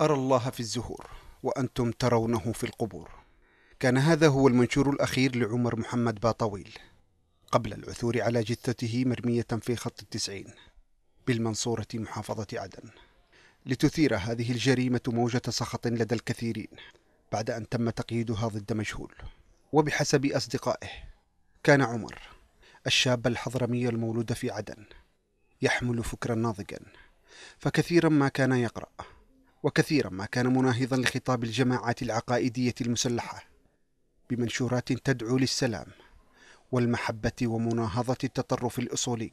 أرى الله في الزهور وأنتم ترونه في القبور كان هذا هو المنشور الأخير لعمر محمد باطويل قبل العثور على جثته مرمية في خط التسعين بالمنصورة محافظة عدن لتثير هذه الجريمة موجة سخط لدى الكثيرين بعد أن تم تقييدها ضد مجهول وبحسب أصدقائه كان عمر الشاب الحضرمي المولود في عدن يحمل فكرا ناضجا فكثيرا ما كان يقرأ وكثيرا ما كان مناهضا لخطاب الجماعات العقائدية المسلحة بمنشورات تدعو للسلام والمحبة ومناهضة التطرف الأصولي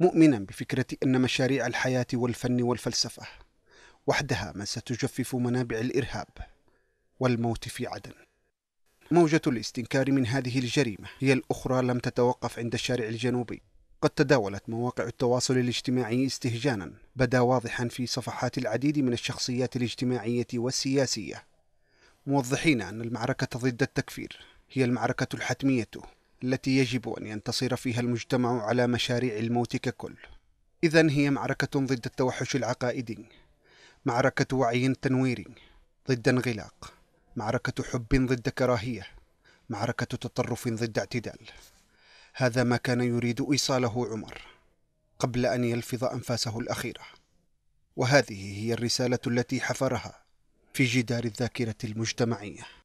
مؤمنا بفكرة أن مشاريع الحياة والفن والفلسفة وحدها ما ستجفف منابع الإرهاب والموت في عدن موجة الاستنكار من هذه الجريمة هي الأخرى لم تتوقف عند الشارع الجنوبي قد تداولت مواقع التواصل الاجتماعي استهجانا بدا واضحا في صفحات العديد من الشخصيات الاجتماعية والسياسية موضحين أن المعركة ضد التكفير هي المعركة الحتمية التي يجب أن ينتصر فيها المجتمع على مشاريع الموت ككل إذا هي معركة ضد التوحش العقائدي معركة وعي تنويري ضد انغلاق معركة حب ضد كراهية معركة تطرف ضد اعتدال هذا ما كان يريد إيصاله عمر قبل أن يلفظ أنفاسه الأخيرة وهذه هي الرسالة التي حفرها في جدار الذاكرة المجتمعية